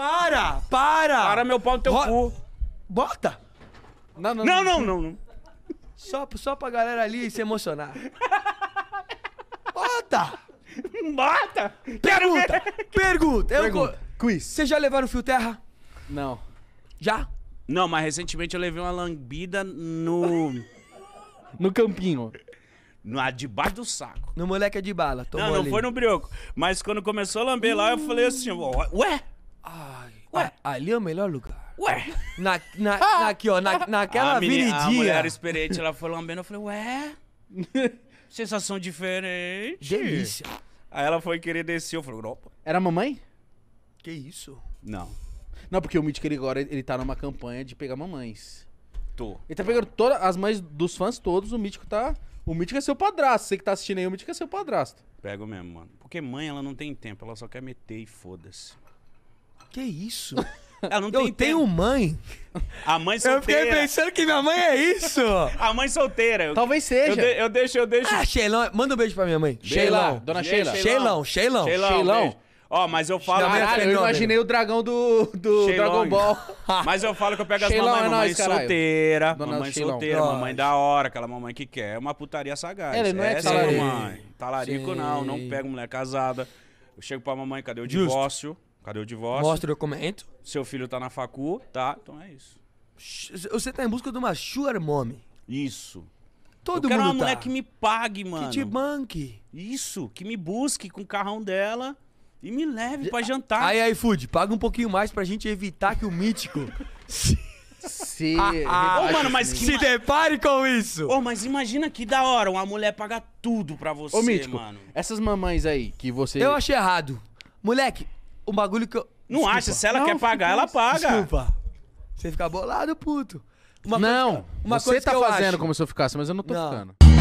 Para! Para! Para meu pau no teu Ro... cu. Bota! Não, não, não. não, não, não. Só, só pra galera ali se emocionar. Bota! Bota! Pergunta! Pergunta! Eu Pergunta. Quiz. Vocês já levaram fio terra? Não. Já? Não, mas recentemente eu levei uma lambida no. no campinho. Na, debaixo do saco. No moleque é de bala. Tomou não, não ali. foi no brioco. Mas quando começou a lamber uh... lá, eu falei assim: ué? ali é o melhor lugar. Ué! Na, na, ah! na aqui, ó, na, ah! naquela a viridinha. A mulher experiente, ela foi lambendo, eu falei, ué? Sensação diferente. Delícia. Aí ela foi querer descer, eu falei, opa. Era a mamãe? Que isso? Não. Não, porque o Mítico, ele agora, ele tá numa campanha de pegar mamães. Tô. Ele tá pegando todas as mães dos fãs todos, o Mítico tá... O Mítico é seu padrasto, você que tá assistindo aí, o Mítico é seu padrasto. Pego mesmo, mano. Porque mãe, ela não tem tempo, ela só quer meter e foda-se. Que isso? Ela não tem eu tenho mãe. A mãe solteira. Eu fiquei pensando que minha mãe é isso. a mãe solteira. Talvez seja. Eu, de, eu, deixo, eu deixo. Ah, Sheilão. Manda um beijo pra minha mãe. Sheilão. Dona Sheila. Sheilão, Sheilão. Sheilão. Ó, mas eu falo. Caralho, eu imaginei o dragão do, do Sheilong. Dragon Ball. mas eu falo que eu pego as mamães, é mamãe nós, solteira, Dona mamãe Sheilong. solteira, Nossa. mamãe da hora, aquela mamãe que quer. É uma putaria sagaz. Ela não é Essa é talarico. mamãe. Talarico Sim. não, não pego mulher casada. Eu chego pra mamãe, cadê o Justo. divórcio? Cadê o divórcio? Mostra o documento. Seu filho tá na facu, tá? Então é isso. Você tá em busca de uma sugar mommy. Isso. Todo eu mundo quero uma tá. mulher que me pague, mano. Que te banque. Isso, que me busque com o carrão dela e me leve pra jantar. Aí, aí, Food, paga um pouquinho mais pra gente evitar que o mítico se... se... Ah, ah, oh, mano, mas que se depare com isso. Ô, oh, mas imagina que da hora, uma mulher paga tudo pra você, Ô, mítico, mano. essas mamães aí que você... Eu achei errado. Moleque, um bagulho que eu. Não desculpa. acha, se ela não, quer pagar, ela paga. Desculpa. Você fica bolado, puto. Uma não, coisa, uma você coisa tá fazendo acho... como se eu ficasse, mas eu não tô não. ficando.